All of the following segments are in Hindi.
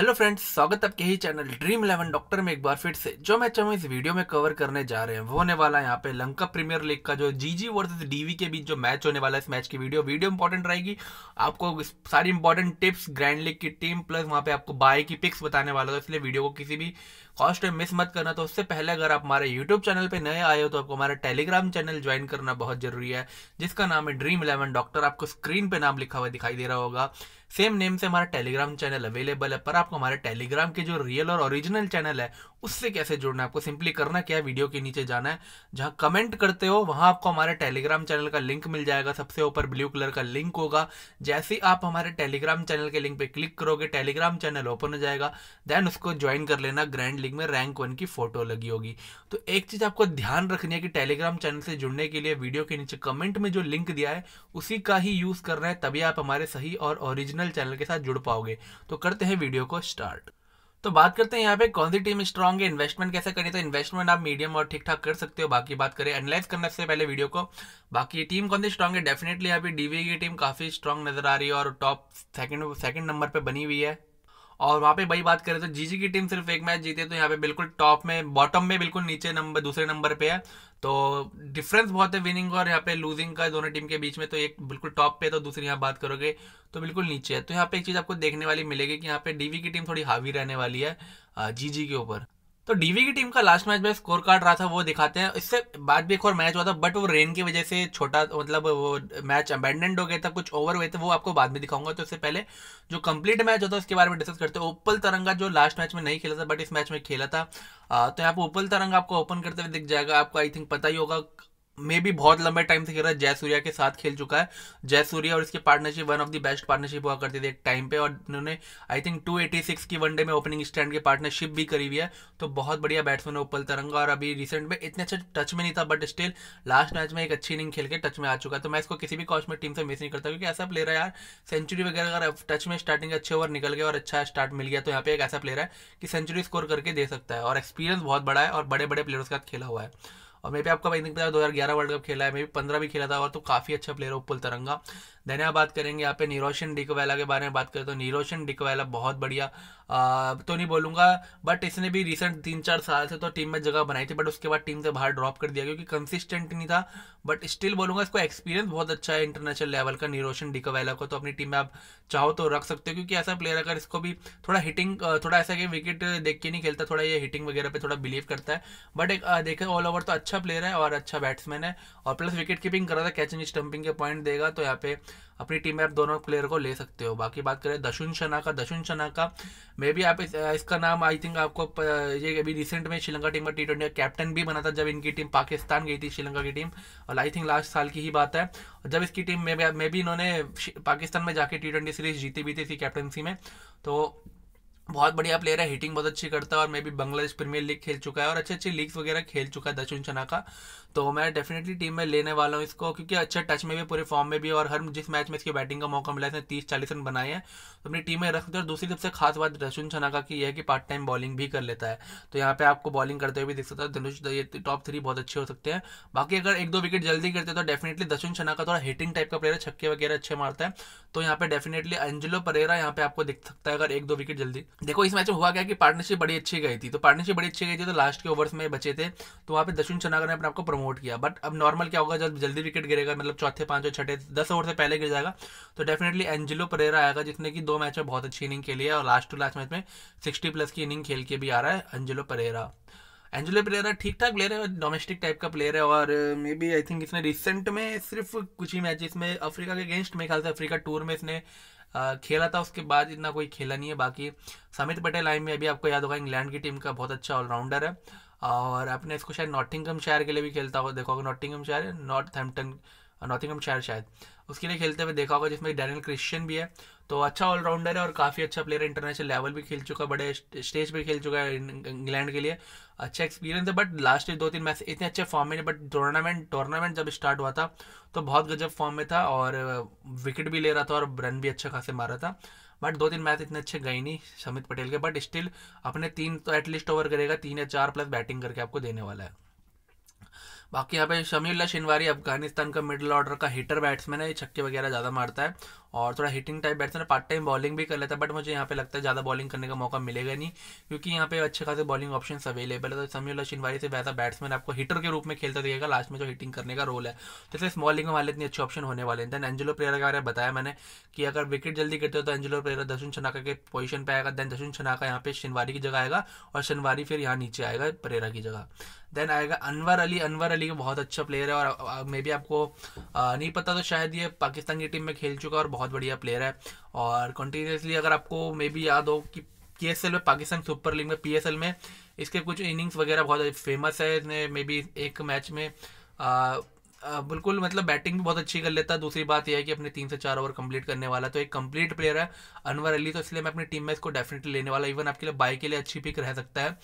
हेलो फ्रेंड्स स्वागत आपके ही चैनल ड्रीम इलेवन डॉक्टर में एक बार फिर से जो मैच हम इस वीडियो में कवर करने जा रहे हैं वो होने वाला है यहाँ पे लंका प्रीमियर लीग का जो जीजी वर्सेस डीवी के बीच जो मैच होने वाला है इस मैच की वीडियो वीडियो इंपॉर्टेंट रहेगी आपको सारी इंपॉर्टेंट टिप्स ग्रैंड लीग की टीम प्लस वहाँ पे आपको बाय की पिक्स बताने वाला है इसलिए वीडियो को किसी भी कॉस्ट में मिस मत करना तो उससे पहले अगर आप हमारे यूट्यूब चैनल पर नए आए हो तो आपको हमारा टेलीग्राम चैनल ज्वाइन करना बहुत जरूरी है जिसका नाम है ड्रीम इलेवन डॉक्टर आपको स्क्रीन पर नाम लिखा हुआ दिखाई दे रहा होगा सेम नेम से हमारा टेलीग्राम चैनल अवेलेबल है पर आपको हमारे टेलीग्राम के जो रियल और ओरिजिनल चैनल है उससे कैसे जुड़ना है आपको सिंपली करना क्या है वीडियो के नीचे जाना है जहां कमेंट करते हो वहां आपको हमारे टेलीग्राम चैनल का लिंक मिल जाएगा सबसे ऊपर ब्लू कलर का लिंक होगा जैसे आप हमारे टेलीग्राम चैनल के लिंक पे क्लिक करोगे टेलीग्राम चैनल ओपन हो जाएगा देन उसको ज्वाइन कर लेना ग्रैंड लीग में रैंक वन की फोटो लगी होगी तो एक चीज़ आपको ध्यान रखनी है कि टेलीग्राम चैनल से जुड़ने के लिए वीडियो के नीचे कमेंट में जो लिंक दिया है उसी का ही यूज़ करना है तभी आप हमारे सही और ओरिजिनल प्रोफेशनल चैनल के साथ जुड़ पाओगे तो करते हैं वीडियो को स्टार्ट तो बात करते हैं यहाँ पे कौन सी टीम स्ट्रांग है इन्वेस्टमेंट कैसे करें तो इन्वेस्टमेंट आप मीडियम और ठीक ठाक कर सकते हो बाकी बात करें एनालाइज करने से पहले वीडियो को बाकी टीम कौन सी स्ट्रांग है डेफिनेटली यहाँ पे डीवी e की टीम काफी स्ट्रांग नजर आ रही है और टॉप सेकंड सेकंड नंबर पे बनी हुई है और वहाँ पे भाई बात करें तो जीजी की टीम सिर्फ एक मैच जीती है तो यहाँ पे बिल्कुल टॉप में बॉटम में बिल्कुल नीचे नंबर दूसरे नंबर पे है तो डिफरेंस बहुत है विनिंग और यहाँ पे लूजिंग का दोनों टीम के बीच में तो एक बिल्कुल टॉप पे है तो दूसरी यहाँ बात करोगे तो बिल्कुल नीचे है तो यहाँ पे एक चीज़ आपको देखने वाली मिलेगी कि यहाँ पे डीवी की टीम थोड़ी हावी रहने वाली है जीजी के ऊपर तो डीवी की टीम का लास्ट मैच में स्कोर कार्ड रहा था वो दिखाते हैं इससे बाद भी एक और मैच हुआ था बट वो रेन की वजह से छोटा मतलब वो मैच अबेंडेंड हो गया था कुछ ओवर हुए थे वो आपको बाद में दिखाऊंगा तो इससे पहले जो कंप्लीट मैच होता है उसके बारे में डिस्कस करते हैं ओपल तरंगा जो लास्ट मैच में नहीं खेला था बट इस मैच में खेला था तो यहाँ पर ओपल तरंगा आपको ओपन करते हुए दिख जाएगा आपको आई थिंक पता ही होगा मे भी बहुत लंबे टाइम से खेल रहा है जयसूर्या के साथ खेल चुका है जयसूर्या और इसकी partnership one of the best partnership हुआ करती थी एक टाइम पे और इन्होंने आई थिंक 286 की वनडे में ओपनिंग स्टैंड की पार्टनरशिप भी करी हुई है तो बहुत बढ़िया बैट्समैन है उपल तरंगा और अभी रिसेंट में इतने अच्छे टच में नहीं था बट स्टिल लास्ट मैच में एक अच्छी इनिंग खेल के टच में आ चुका है तो मैं इसको किसी भी कॉस्ट में टीम से मिस नहीं करता क्योंकि ऐसा प्लेयर है यार सेंचुरी वगैरह अगर टच में स्टार्टिंग अच्छे ओवर निकल गया और अच्छा स्टार्ट मिल गया तो यहाँ पे एक ऐसा प्लेयर है कि सेंचुरी स्कोर करके दे सकता है और एक्सपीरियंस बहुत बड़ा है और बड़े बड़े प्लेयर्स के साथ खेला हुआ है और मे भी आपका भाई थिंक पता है दो वर्ल्ड कप खेला है मे भी पंद्रह भी खेला था और तो काफ़ी अच्छा प्लेयर है उपल तरंगा देने आप बात करेंगे यहाँ पे नीरोशन डिकवैला के बारे में बात करें तो नीरोशन डिकवैला बहुत बढ़िया तो नहीं बोलूँगा बट इसने भी रिसेंट तीन चार साल से तो टीम में जगह बनाई थी बट उसके बाद टीम से बाहर ड्रॉप कर दिया क्योंकि कंसिस्टेंट नहीं था बट स्टिल बोलूँगा इसको एक्सपीरियंस बहुत अच्छा है इंटरनेशनल लेवल का नीरोशन डिकवैला को तो अपनी टीम में आप चाहो तो रख सकते हो क्योंकि ऐसा प्लेयर अगर इसको भी थोड़ा हिटिंग थोड़ा ऐसा कि विकेट देख के नहीं खेलता थोड़ा ये हिटिंग वगैरह पर थोड़ा बिलीव करता है बट एक देखें ऑल ओवर तो अच्छा अच्छा प्लेयर है और अच्छा बैट्समैन है और प्लस विकेट कीपिंग कर रहा था कैचिंग स्टंपिंग के पॉइंट देगा तो यहाँ पे अपनी टीम में आप दोनों प्लेयर को ले सकते हो बाकी बात करें दशुन शना का दशुन शना का मे बी आप इस, इसका नाम आई थिंक आपको ये अभी रिसेंट में श्रीलंका टीम का टी ट्वेंटी कैप्टन भी बना था जब इनकी टीम पाकिस्तान गई थी श्रीलंका की टीम और आई थिंक लास्ट साल की ही बात है जब इसकी टीम में मे भी इन्होंने पाकिस्तान में जाके टी ट्वेंटी सीरीज जीती भी थी इसकी कैप्टनसी में तो बहुत बढ़िया प्लेयर है हिटिंग बहुत अच्छी करता है और मे भी बांग्लादेश प्रीमियर लीग खेल चुका है और अच्छे अच्छी लीग्स वगैरह खेल चुका है दशुन चना का तो मैं डेफिनेटली टीम में लेने वाला हूँ इसको क्योंकि अच्छे टच में भी पूरे फॉर्म में भी और हर जिस मैच में इसकी बैटिंग का मौका मिला इसने तीस चालीस रन बनाए हैं तो अपनी टीम में रख दे और दूसरी सबसे खास बात दशुन चना का की यह है कि पार्ट टाइम बॉलिंग भी कर लेता है तो यहाँ पे आपको बॉलिंग करते हुए भी दिख सकता है धनुष ये टॉप थ्री बहुत अच्छे हो सकते हैं बाकी अगर एक दो विकेट जल्दी करते तो डेफिनेटली दशुन चना का थोड़ा हिटिंग टाइप का प्लेयर है छक्के वगैरह अच्छे मारता है तो यहाँ पे डेफिनेटली अंजलो परेरा यहाँ पे आपको दिख सकता है अगर एक दो विकेट जल्दी देखो इस मैच में हुआ क्या कि पार्टनरशिप बड़ी अच्छी गई थी तो पार्टनरशिप बड़ी अच्छी गई थी तो लास्ट के ओवर्स में बचे थे तो वहाँ पे दशुन चनागर ने अपने आपको प्रमोट किया बट अब नॉर्मल क्या होगा जब जल्दी विकेट गिरेगा मतलब चौथे पांचवें छठे दस ओवर से पहले गिर जाएगा तो डेफिनेटली एंजिलो परेरा आएगा जिसने कि दो मैच में बहुत अच्छी इनिंग खेली है और लास्ट टू लास्ट मैच में सिक्सटी प्लस की इनिंग खेल के भी आ रहा है एंजिलो परेरा एंजिलो परेरा ठीक ठाक प्लेयर है डोमेस्टिक टाइप का प्लेयर है और मे बी आई थिंक इसने रिसेंट में सिर्फ कुछ ही मैच में अफ्रीका के अगेंस्ट मेरे ख्याल से अफ्रीका टूर में इसने खेला था उसके बाद इतना कोई खेला नहीं है बाकी समित पटेल आई में अभी आपको याद होगा इंग्लैंड की टीम का बहुत अच्छा ऑलराउंडर है और आपने इसको शायद नॉटिंगम शायर के लिए भी खेलता होगा देखा होगा नॉटिंगम शायर नॉर्थ हेम्पटन नॉटिंगम शायर शायद उसके लिए खेलते हुए देखा होगा जिसमें डैनियल क्रिश्चियन भी है तो अच्छा ऑलराउंडर है और काफ़ी अच्छा प्लेयर है इंटरनेशनल लेवल भी खेल चुका है बड़े स्टेज पे खेल चुका है इंग्लैंड के लिए अच्छा एक्सपीरियंस है बट लास्ट दो तीन मैच इतने अच्छे फॉर्म में बट टूर्नामेंट टूर्नामेंट जब स्टार्ट हुआ था तो बहुत गजब फॉर्म में था और विकेट uh, भी ले रहा था और रन भी अच्छा खासे मारा था बट दो तीन मैच इतने अच्छे गए नहीं समित पटेल के बट स्टिल अपने तीन तो एटलीस्ट ओवर करेगा तीन या चार प्लस बैटिंग करके आपको देने वाला है बाकी यहाँ पे शमी शिनवारी अफगानिस्तान का मिडिल ऑर्डर का हिटर बैट्समैन है ये छक्के वगैरह ज़्यादा मारता है और थोड़ा hitting type batsman part time bowling भी कर लेता है बट मुझे यहाँ पे लगता है ज़्यादा बॉलिंग करने का मौका मिलेगा नहीं क्योंकि यहाँ पे अच्छे खासे बॉलिंग ऑप्शन अवेलेबल है तो समीउल्ला शिनवारी से वैसा बैट्समैन आपको हिटर के रूप में खेलता दिखेगा लास्ट में जो हिटिंग करने का रोल है जैसे स्मॉल लिंग वाले इतने अच्छे ऑप्शन होने वाले हैं देन एंजलो प्लेयर के बारे में बताया मैंने कि अगर विकेट जल्दी करते हो तो एंजलो प्लेयर दशुन छनाका के पोजिशन पर आएगा देन दशुन छनाका यहाँ पे शिनवारी की जगह आएगा और शनवारी फिर यहाँ नीचे आएगा प्रेरा की जगह देन आएगा अनवर अली अनवर अली बहुत अच्छा प्लेयर है और मे बी आपको नहीं पता तो शायद ये पाकिस्तान की टीम में खेल चुका और बहुत बढ़िया प्लेयर है और कंटिन्यूसली अगर आपको मे बी याद हो कि पी एस एल में पाकिस्तान सुपर लीग में पी एस एल में इसके कुछ इनिंग्स वगैरह बहुत फेमस है इसने मे बी एक मैच में बिल्कुल मतलब बैटिंग भी बहुत अच्छी कर लेता है दूसरी बात यह है कि अपने तीन से चार ओवर कंप्लीट करने वाला तो एक कंप्लीट प्लेयर है अनवर अली तो इसलिए मैं अपनी टीम में इसको डेफिनेटली लेने वाला इवन आपके लिए बाई के लिए अच्छी पिक रह सकता है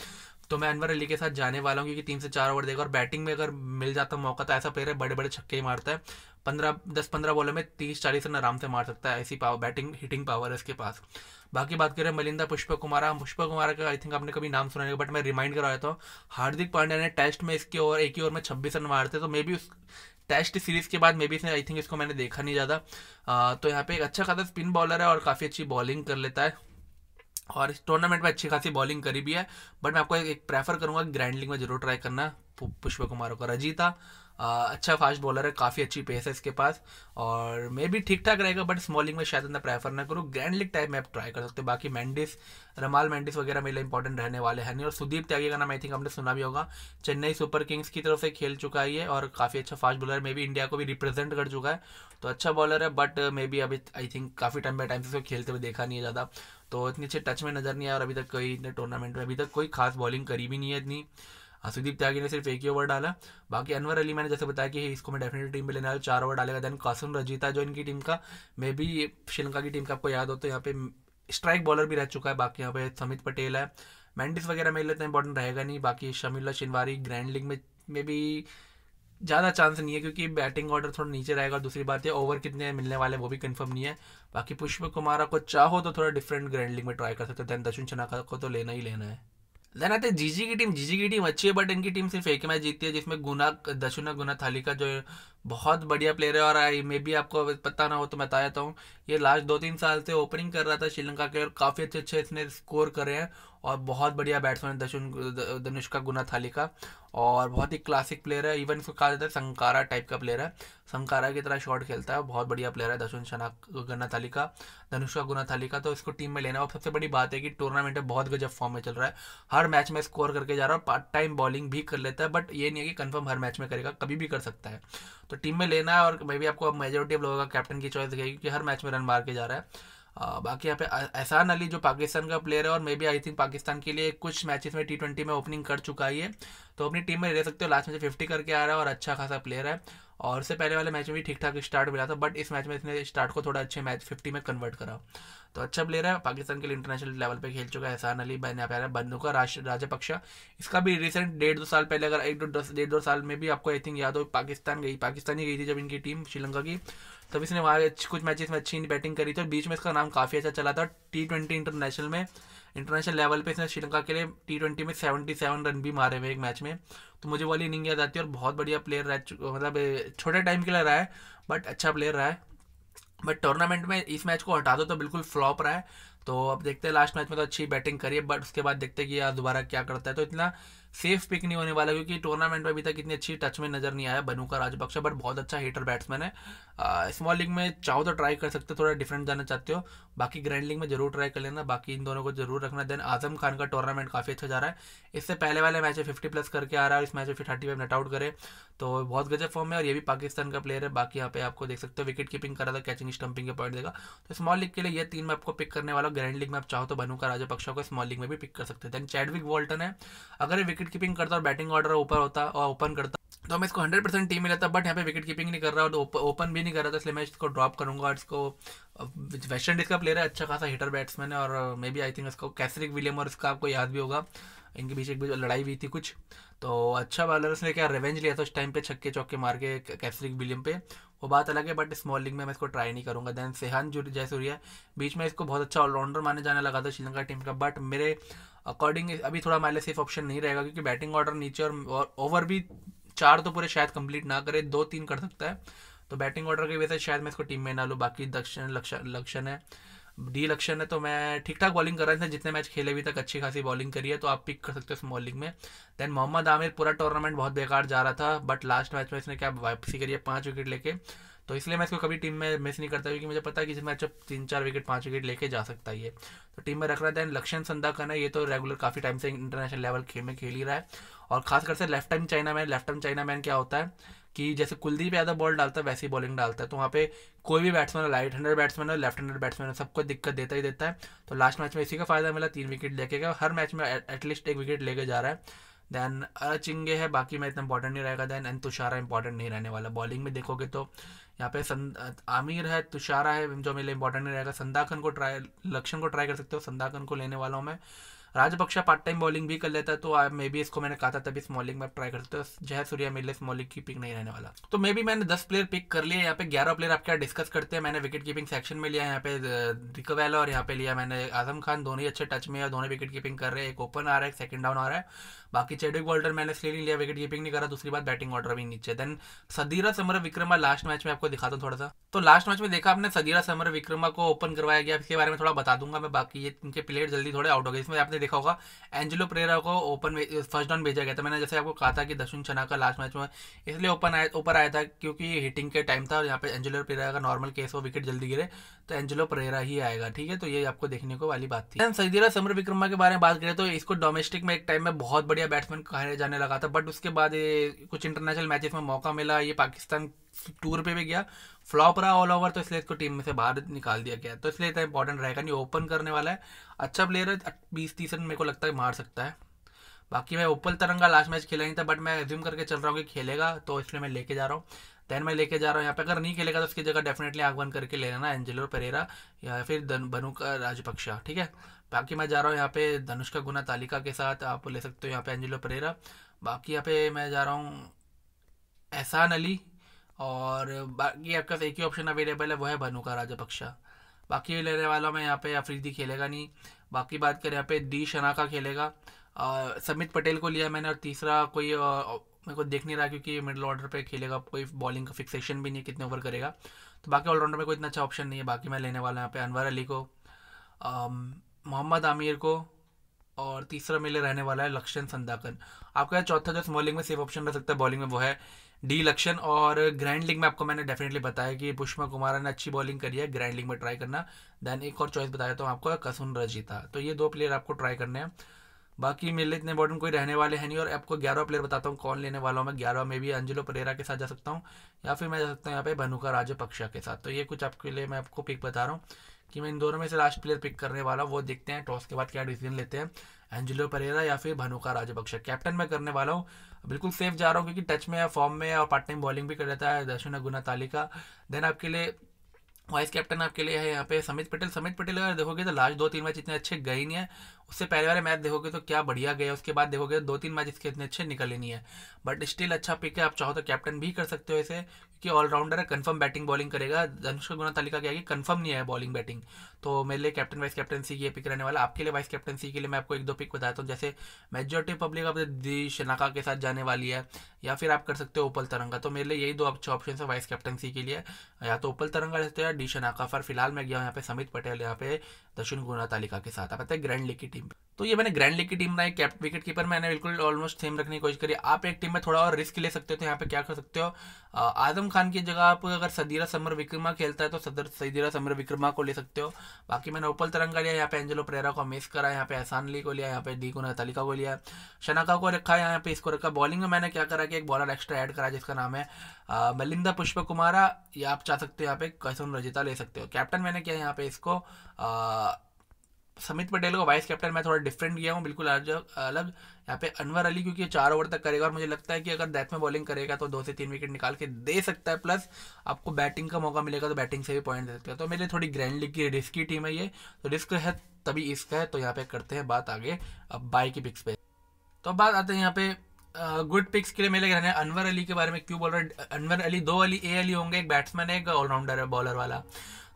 तो मैं अनवर अली के साथ जाने वाला हूँ क्योंकि तीन से चार ओवर देगा और बैटिंग में अगर मिल जाता मौका तो ऐसा प्लेयर है बड़े बड़े छक्के ही मारता है पंद्रह दस पंद्रह बॉलों में तीस चालीस रन आराम से मार सकता है ऐसी पावर बैटिंग हिटिंग पावर है इसके पास बाकी बात करें मलिंदा पुष्पा कुमारा पुष्प कुमारा का आई थिंक आपने कभी नाम सुना नहीं बट मैं रिमाइंड करा देता हूँ हार्दिक पांड्या ने टेस्ट में इसके ओवर एक ही ओवर में छब्बीस रन मारते तो मे बी उस टेस्ट सीरीज के बाद मे बी इसने आई थिंक इसको मैंने देखा नहीं ज़्यादा तो यहाँ पे एक अच्छा खासा स्पिन बॉलर है और काफ़ी अच्छी बॉलिंग कर लेता है और इस टूर्नामेंट में अच्छी खासी बॉलिंग करी भी है बट मैं आपको एक, प्रेफर करूँगा ग्रैंडलिंग में जरूर ट्राई करना पुष्प कुमार को रजीता अच्छा फास्ट बॉलर है काफ़ी अच्छी पेस है इसके पास और मे भी ठीक ठाक रहेगा बट स्मॉलिंग में शायद इतना प्रेफर ना करूँ ग्रैंड लीग टाइप में आप ट्राई कर सकते हो बाकी मैंडिस रमाल मैंडिस वगैरह मेरे लिए इंपॉर्टेंट रहने वाले हैं नहीं और सुदीप त्यागी का नाम आई थिंक आपने सुना भी होगा चेन्नई सुपर किंग्स की तरफ से खेल चुका है और काफ़ी अच्छा फास्ट बॉलर मे भी इंडिया को भी रिप्रेजेंट कर चुका है तो अच्छा बॉलर है बट मे भी अभी आई थिंक काफ़ी टाइम बाई टाइम से उसको खेलते हुए देखा नहीं है ज़्यादा तो इतनी अच्छे टच में नज़र नहीं आया और अभी तक कोई टूर्नामेंट में अभी तक कोई खास बॉलिंग करी भी नहीं है इतनी सुदीप त्यागी ने सिर्फ एक ही ओवर डाला बाकी अनवर अली मैंने जैसे बताया कि इसको मैं डेफिनेटली टीम में लेने वाला चार ओवर डालेगा देन कासुम रजीता जो इनकी टीम का मे बी श्रीलंका की टीम का आपको याद हो तो यहाँ पे स्ट्राइक बॉलर भी रह चुका है बाकी यहाँ पे समित पटेल है मैंडिस वगैरह मेरे लिए हैं इंपॉर्टेंट रहेगा नहीं बाकी शमीला शिनवारी ग्रैंड लीग में मे बी ज़्यादा चांस नहीं है क्योंकि बैटिंग ऑर्डर थोड़ा नीचे रहेगा और दूसरी बात है ओवर कितने मिलने वाले वो भी कंफर्म नहीं है बाकी पुष्प कुमारा को चाहो तो थोड़ा डिफरेंट ग्रैंड लीग में ट्राई कर सकते हो दैन दशुन चनाका को तो लेना ही लेना है देन आते जीजी की टीम जीजी की टीम अच्छी है बट इनकी टीम सिर्फ एक मैच जीतती है जिसमें गुना दशुना गुना थाली का जो बहुत बढ़िया प्लेयर है और आई मे भी आपको पता ना हो तो मैं बता देता हूँ ये लास्ट दो तीन साल से ओपनिंग कर रहा था श्रीलंका के और काफ़ी अच्छे अच्छे इसने स्कोर करे हैं और बहुत बढ़िया बैट्समैन है दशुन धनुष का गुना थाली का और बहुत ही क्लासिक प्लेयर है इवन इसको कहा जाता है संकारा टाइप का प्लेयर है संकारा की तरह शॉट खेलता है बहुत बढ़िया प्लेयर है दशुन शना गन्ना थाली का धनुष का गुना थाली का तो इसको टीम में लेना और सबसे बड़ी बात है कि टूर्नामेंट में बहुत गजब फॉर्म में चल रहा है हर मैच में स्कोर करके जा रहा है पार्ट टाइम बॉलिंग भी कर लेता है बट ये नहीं है कि कन्फर्म हर मैच में करेगा कभी भी कर सकता है तो टीम में लेना है और मे भी आपको मेजोरिटी ऑफ लोगों का कैप्टन की चॉइस देखेगी क्योंकि हर मैच में रन मार के जा रहा है बाकी यहाँ पे एहसान अली जो पाकिस्तान का प्लेयर है और may be I think Pakistan के लिए कुछ मैचेस में टी ट्वेंटी में ओपनिंग कर चुका ही है तो अपनी टीम में रह सकते हो लास्ट में से फिफ्टी करके आ रहा है और अच्छा खासा प्लेयर है और उससे पहले वाले मैच में भी ठीक ठाक स्टार्ट मिला था बट इस मैच में इसने स्टार्ट को थोड़ा अच्छे मैच फिफ्टी में कन्वर्ट करा तो अच्छा प्लेयर है पाकिस्तान के लिए इंटरनेशनल लेवल पे खेल चुका है एहसान अली बन यहाँ पे रहा है बंदू का राजापक्षा इसका भी रिसेंट डेढ़ दो साल पहले अगर एक दो दस डेढ़ दो साल में भी आपको आई थिंक याद हो पाकिस्तान गई पाकिस्तान ही गई थी जब इनकी टीम श्रीलंका की तब इसने वहाँ कुछ मैचेस में अच्छी बैटिंग करी थी और बीच में इसका नाम काफ़ी अच्छा चला था टी ट्वेंटी इंटरनेशनल में इंटरनेशनल लेवल पे इसने श्रीलंका के लिए टी ट्वेंटी में सेवेंटी सेवन रन भी मारे हुए एक मैच में तो मुझे वाली इनिंग याद आती है और बहुत बढ़िया प्लेयर रहा है मतलब छोटे टाइम के लिए रहा है बट अच्छा प्लेयर रहा है बट टूर्नामेंट में इस मैच को हटा दो तो बिल्कुल फ्लॉप रहा है तो अब देखते हैं लास्ट मैच में तो अच्छी बैटिंग करिए बट उसके बाद देखते हैं कि यार दोबारा क्या करता है तो इतना सेफ पिक नहीं होने वाला क्योंकि टूर्नामेंट में अभी तक इतनी अच्छी टच में नजर नहीं आया बनू का राजपक्ष बट बहुत अच्छा हीटर बैट्समैन है स्मॉल लीग में चाहो तो ट्राई कर सकते हो थोड़ा डिफरेंट जाना चाहते हो बाकी ग्रैंड लीग में जरूर ट्राई कर लेना बाकी इन दोनों को जरूर रखना देन आजम खान का टूर्नामेंट काफ़ी अच्छा जा रहा है इससे पहले वाले मैच फिफ्टी प्लस करके आ रहा है इस मैच में फिर थर्टी फाइव नट आउट करे तो बहुत गजब फॉर्म है और ये भी पाकिस्तान का प्लेयर है बाकी यहाँ पे आपको देख सकते हो विकेट कीपिंग करा था कैचिंग स्टंपिंग के पॉइंट देगा तो स्मॉल लीग के लिए ये तीन मैं आपको पिक करने वाला ग्रैंड लीग में आप चाहो तो राजा पक्षा को स्मॉल लीग में भी पिक कर सकते हैं देन चैडविक वॉल्टन है अगर विकेट कीपिंग करता और बैटिंग ऑर्डर ऊपर होता और ओपन करता तो मैं इसको हंड्रेड परसेंट टीम मिला था बट यहाँ पे विकेट कीपिंग नहीं कर रहा और ओपन तो भी नहीं कर रहा था इसलिए मैं इसको ड्रॉप करूंगा और इसको वेस्ट इंडीज़ का प्लेयर है अच्छा खासा हिटर बैट्समैन है और मे बी आई थिंक इसको कैसरिक विलियम और इसका आपको याद भी होगा इनके बीच एक बीच लड़ाई हुई थी कुछ तो अच्छा बॉलर उसने क्या रिवेंज लिया था उस टाइम पे छक्के चौके मार के कैसरिक विलियम पे वो बात अलग है बट स्मॉल लीग में मैं इसको ट्राई नहीं करूँगा देन सेहान जो जयसूर्या बीच में इसको बहुत अच्छा ऑलराउंडर माने जाने लगा था श्रीलंका टीम का बट मेरे अकॉर्डिंग अभी थोड़ा हमारे लिए सेफ ऑप्शन नहीं रहेगा क्योंकि बैटिंग ऑर्डर नीचे और ओवर भी चार तो पूरे शायद कंप्लीट ना करे दो तीन कर सकता है तो बैटिंग ऑर्डर की वजह से शायद मैं इसको टीम में ना लूँ बाकी दक्षिण लक्षण है डी लक्षण है तो मैं ठीक ठाक बॉलिंग कर रहा था जितने मैच खेले अभी तक अच्छी खासी बॉलिंग करी है तो आप पिक कर सकते हो इस बॉलिंग में देन मोहम्मद आमिर पूरा टूर्नामेंट बहुत बेकार जा रहा था बट लास्ट मैच में इसने क्या वापसी करी है पाँच विकेट लेके तो इसलिए मैं इसको कभी टीम में मिस नहीं करता क्योंकि मुझे पता है कि इस मैच तीन चार विकेट पाँच विकेट लेके जा सकता है ये तो टीम में रख रहा है देन लक्षण संदाकन है ये तो रेगुलर काफ़ी टाइम से इंटरनेशनल लेवल खेल में खेल ही रहा है और खासकर से left time chinaman left time chinaman क्या होता है कि जैसे कुलदीप यादव बॉल डालता है वैसे ही बॉलिंग डालता है तो वहाँ पे कोई भी बैट्समैन हो राइट हैंडर बैट्समैन हो लेफ्ट हैंडर बैट्समैन हो सबको दिक्कत देता ही देता है तो लास्ट मैच में इसी का फायदा मिला तीन विकेट लेके गया हर मैच में एटलीस्ट एक विकेट लेके जा रहा है देन अचिंगे है बाकी में इतना इंपॉर्टेंट नहीं रहेगा देन एंड तुषारा इंपॉर्टेंट नहीं रहने वाला बॉलिंग में देखोगे तो यहाँ पे आमिर है तुषारा है जो मेरे लिए इंपॉर्टेंट नहीं रहेगा संदाखन को ट्राई लक्षण को ट्राई कर सकते हो संदाखन को लेने वाला हूँ मैं राजपक्षा पार्ट टाइम बॉलिंग भी कर लेता तो मे बी इसको मैंने कहा था तभी इस में ट्राई करते जय सूर्या मेरे इस बॉलिंग की पिक नहीं रहने वाला तो मे बी मैंने दस प्लेयर पिक कर लिए यहाँ पे ग्यारह प्लेयर आपके डिस्कस करते हैं मैंने विकेट कीपिंग सेक्शन में लिया यहाँ पे रिकवेला और यहाँ पे लिया मैंने आजम खान दोनों ही अच्छे टच में है दोनों विकेट कीपिंग कर रहे हैं एक ओपन आ रहा है सेकंड डाउन आ रहा है बाकी चेडविक वॉल्टर मैंने इसलिए नहीं लिया विकेट कीपिंग नहीं करा दूसरी बात बैटिंग ऑर्डर भी नीचे then Sadeera Samarawickrama last match में आपको दिखा दो थोड़ा सा तो लास्ट मैच में देखा आपने सदीरा समर विक्रमा को ओपन करवाया गया इसके बारे में थोड़ा बता दूंगा मैं बाकी ये इनके प्लेयर जल्दी थोड़े आउट हो गए इसमें आपने देखा होगा एंजिलो प्रेरा को ओपन फर्स्ट डाउन भेजा गया था मैंने जैसे आपको कहा था कि दशुन चना का लास्ट मैच में इसलिए ओपन आया ऊपर आया था क्योंकि हिटिंग के टाइम था और यहाँ पे एंजिलो प्रेरा का नॉर्मल केस हो विकेट जल्दी गिरे तो एंजिलो प्रेरा ही आएगा ठीक है तो ये आपको देखने को वाली बात थी सदीरा समर विक्रमा के बारे में बात करें तो इसको डोमेस्टिक में एक टाइम में बहुत बढ़िया इंडिया बैट्समैन कहा जाने लगा था बट उसके बाद कुछ इंटरनेशनल मैचेस में मौका मिला ये पाकिस्तान टूर पे भी गया फ्लॉप रहा ऑल ओवर तो इसलिए इसको टीम में से बाहर निकाल दिया गया तो इसलिए इतना इंपॉर्टेंट रहेगा नहीं ओपन करने वाला है अच्छा प्लेयर है बीस तीस रन मेरे को लगता है मार सकता है बाकी मैं ओपल तरंगा लास्ट मैच खेला नहीं था बट मैं रिज्यूम करके चल रहा हूँ कि खेलेगा तो इसलिए मैं लेके जा रहा हूँ देन मैं लेके जा रहा हूँ यहाँ पे अगर नहीं खेलेगा तो उसकी जगह डेफिनेटली आगवन करके ले लेना एंजेलो परेरा या फिर बनू का राजपक्षा ठीक है बाकी मैं जा रहा हूँ यहाँ पे धनुष का गुना तालिका के साथ आप ले सकते हो यहाँ पे एंजेलो परेरा बाकी यहाँ पे मैं जा रहा हूँ एहसान अली और बाकी आपका एक ही ऑप्शन अवेलेबल है वो है बनू का राजपक्षा बाकी लेने वाला मैं यहाँ पे अफरीदी खेलेगा नहीं बाकी बात करें यहाँ पे दी का खेलेगा समित पटेल को लिया मैंने और तीसरा कोई मेरे को देख नहीं रहा क्योंकि मिडल ऑर्डर पे खेलेगा कोई बॉलिंग का फिक्सेशन भी नहीं कितने ओवर करेगा तो बाकी ऑलराउंडर में कोई इतना अच्छा ऑप्शन नहीं है बाकी मैं लेने वाला यहाँ पे अनवर अली को um, मोहम्मद आमिर को और तीसरा मेले रहने वाला है लक्षण संदाकन आपका चौथा जो स्मॉलिंग में सेफ ऑप्शन रह सकता है बॉलिंग में वो है डी लक्षण और ग्रैंड लीग में आपको मैंने डेफिनेटली बताया कि पुष्मा कुमारा ने अच्छी बॉलिंग करी है ग्रैंड लीग में ट्राई करना देन एक और चॉइस बताया तो आपको कसुन रजीता तो ये दो प्लेयर आपको ट्राई करने हैं बाकी मेरे इतने इंपॉर्टेंट कोई रहने वाले हैं नहीं और आपको ग्यारह प्लेयर बताता हूँ कौन लेने वाला हूँ मैं ग्यारह में भी अंजलो परेरा के साथ जा सकता हूँ या फिर मैं जा सकता हूँ यहाँ पे भनुका राजपक्षा के साथ तो ये कुछ आपके लिए मैं आपको पिक बता रहा हूँ कि मैं इन दोनों में से लास्ट प्लेयर पिक करने वाला वो देखते हैं टॉस के बाद क्या डिसीजन लेते हैं एंजिलो परेरा या फिर भनुका राजपक्षा कैप्टन मैं करने वाला हूँ बिल्कुल सेफ जा रहा हूँ क्योंकि टच में या फॉर्म में और पार्ट टाइम बॉलिंग भी कर लेता है दर्शन गुना तालिका देन आपके लिए वाइस कैप्टन आपके लिए है यहाँ पे समित पटेल समित पटेल अगर देखोगे तो लास्ट दो तीन मैच इतने अच्छे गए नहीं है उससे पहले वाले मैच देखोगे तो क्या बढ़िया गया उसके बाद देखोगे तो दो तीन मैच इसके इतने अच्छे निकले नहीं है बट स्टिल अच्छा पिक है आप चाहो तो कैप्टन भी कर सकते हो इसे क्योंकि ऑलराउंडर है कन्फर्म बैटिंग बॉलिंग करेगा धनुष का गुना तालिका क्या है कि कन्फर्म नहीं है बॉलिंग बैटिंग तो मेरे लिए कैप्टन वाइस कैप्टनसी ये पिक रहने वाला आपके लिए वाइस कैप्टनसी के लिए मैं आपको एक दो पिक बताता हूँ जैसे मेजोरिटी पब्लिक आप दी शनाका के साथ जाने वाली है या फिर आप कर सकते हो ओपल तरंगा तो मेरे लिए यही दो अच्छे ऑप्शन है वाइस कैप्टनसी के लिए या तो ओपल तरंगा रहते हो या डी शनाका फिर फिलहाल मैं गया हूँ यहाँ पे समित पटेल यहाँ पे दक्षिण गुना तालिका के साथ आप बताए ग्रैंड लीग की टीम पर तो ये मैंने ग्रैंड लीग की टीम बनाई कैप विकेट कीपर मैंने बिल्कुल ऑलमोस्ट सेम रखने की कोशिश करी आप एक टीम में थोड़ा और रिस्क ले सकते हो तो यहाँ पे क्या कर सकते हो आजम खान की जगह आप अगर सदीरा समर विक्रमा खेलता है तो सदर सदीरा समर विक्रमा को ले सकते हो बाकी मैंने ओपल तरंगा लिया यहाँ पे एंजेलो प्रेरा को मिस करा यहाँ पे एहसान ली को लिया यहाँ पे दी को तलिका को लिया शनाका को रखा यहाँ पे इसको रखा बॉलिंग में मैंने क्या करा कि एक बॉलर एक्स्ट्रा ऐड करा जिसका नाम है मलिंदा पुष्प कुमारा या आप चाह सकते हो यहाँ पे कसुन रजिता ले सकते हो कैप्टन मैंने किया यहाँ पे इसको समित पटेल को वाइस कैप्टन मैं थोड़ा डिफरेंट गया हूँ बिल्कुल अलग यहाँ पे अनवर अली क्योंकि चार ओवर तक करेगा और मुझे लगता है कि अगर डेथ में बॉलिंग करेगा तो दो से तीन विकेट निकाल के दे सकता है प्लस आपको बैटिंग का मौका मिलेगा तो बैटिंग से भी पॉइंट दे सकते हैं तो मेरे थोड़ी ग्रैंड लीग की रिस्की टीम है ये तो रिस्क है तभी इसका है तो यहाँ पे करते हैं बात आगे अब बाई की पिक्स पे तो बात आते हैं यहाँ पे गुड पिक्स के लिए मेरे लग है अनवर अली के बारे में क्यों बोल रहे हैं अनवर अली दो अली ए अली होंगे एक बैट्समैन है एक ऑलराउंडर है बॉलर वाला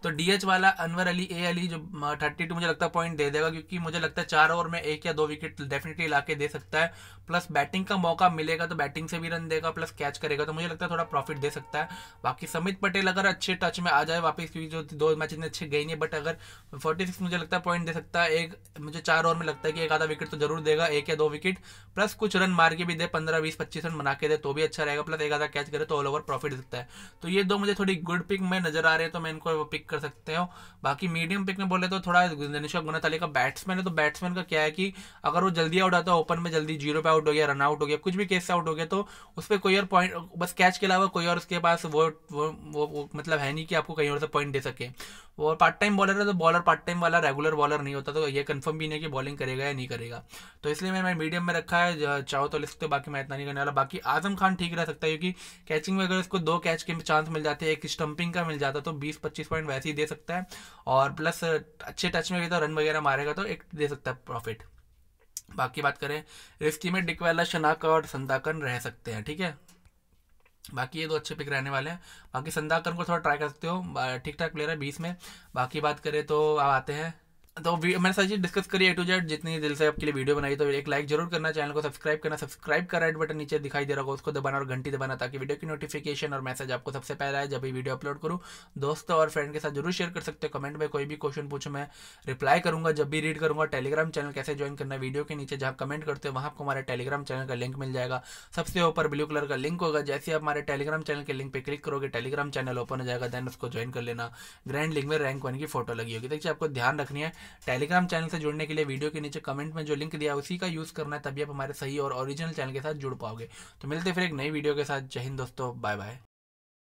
तो डीएच वाला अनवर अली ए अली जो थर्टी टू मुझे लगता है पॉइंट दे देगा क्योंकि मुझे लगता है चार ओवर में एक या दो विकेट डेफिनेटली ला के दे सकता है प्लस बैटिंग का मौका मिलेगा तो बैटिंग से भी रन देगा प्लस कैच करेगा तो मुझे लगता है थोड़ा प्रॉफिट दे सकता है बाकी समित पटेल अगर अच्छे टच में आ जाए वापस क्योंकि जो दो मैच इतने अच्छे गई नहीं बट अगर फोर्टी सिक्स मुझे लगता है पॉइंट दे सकता है एक मुझे चार ओवर में लगता है कि एक आधा विकेट तो जरूर देगा एक या दो विकेट प्लस कुछ रन मार के भी दे पंद्रह बीस पच्चीस रन बना के दे तो भी अच्छा रहेगा प्लस एक आधा कैच करे तो ऑल ओवर प्रॉफिट दे सकता है तो ये दो मुझे थोड़ी गुड पिक में नजर आ रहे हैं तो मैं इनको पिक कर सकते हो बाकी मीडियम पिक में बोले तो थोड़ा दिनेश गुना अली का बैट्समैन है तो बैट्समैन का क्या है कि अगर वो जल्दी आउट आता है ओपन में जल्दी जीरो पे आउट हो गया रन आउट हो गया कुछ भी केस से आउट हो गया तो उस पर कोई और पॉइंट बस कैच के अलावा कोई और उसके पास वो वो, वो, वो मतलब है नहीं कि आपको कहीं और से पॉइंट दे सके और पार्ट टाइम बॉलर है तो बॉलर पार्ट टाइम वाला रेगुलर बॉलर नहीं होता तो ये कंफर्म भी नहीं है कि बॉलिंग करेगा या नहीं करेगा तो इसलिए मैंने मीडियम में रखा है चाहो तो ले सकते हो बाकी मैं इतना नहीं करने वाला बाकी आजम खान ठीक रह सकता है क्योंकि कैचिंग में अगर इसको दो कैच के चांस मिल जाते हैं एक स्टम्पिंग का मिल जाता तो बीस पच्चीस पॉइंट वैसे ही दे सकता है और प्लस अच्छे टच में भी तो रन वगैरह मारेगा तो एक दे सकता है प्रॉफिट बाकी बात करें रिस्की में डिकवेला शनाका और संताकन रह सकते हैं ठीक है बाकी ये दो अच्छे पिक रहने वाले हैं बाकी संदाकर को थोड़ा ट्राई कर सकते हो ठीक ठाक प्लेयर है बीस में बाकी बात करें तो आते हैं तो मैंने सारी चीज़ डिस्कस करी ए टू जेड जितनी दिल से आपके लिए वीडियो बनाई तो एक लाइक जरूर करना चैनल को सब्सक्राइब करना सब्सक्राइब का रेड बटन नीचे दिखाई दे रहा होगा उसको दबाना और घंटी दबाना ताकि वीडियो की नोटिफिकेशन और मैसेज आपको सबसे पहला है जब भी वीडियो अपलोड करूँ दोस्तों और फ्रेंड के साथ जरूर शेयर कर सकते हो कमेंट में कोई भी क्वेश्चन पूछो मैं रिप्लाई करूँगा जब भी रीड करूँगा टेलीग्राम चैनल कैसे ज्वाइन करना वीडियो के नीचे जहाँ कमेंट करते हो वहाँ आपको हमारे टेलीग्राम चैनल का लिंक मिल जाएगा सबसे ऊपर ब्लू कलर का लिंक होगा जैसे आप हमारे टेलीग्राम चैनल के लिंक पर क्लिक करोगे टेलीग्राम चैनल ओपन हो जाएगा देन उसको ज्वाइन कर लेना ग्रैंड लिंक में रैंक वन की फोटो लगी होगी देखिए आपको ध्यान रखनी है टेलीग्राम चैनल से जुड़ने के लिए वीडियो के नीचे कमेंट में जो लिंक दिया उसी का यूज़ करना है तभी आप हमारे सही और ओरिजिनल चैनल के साथ जुड़ पाओगे तो मिलते फिर एक नई वीडियो के साथ जय हिंद दोस्तों बाय बाय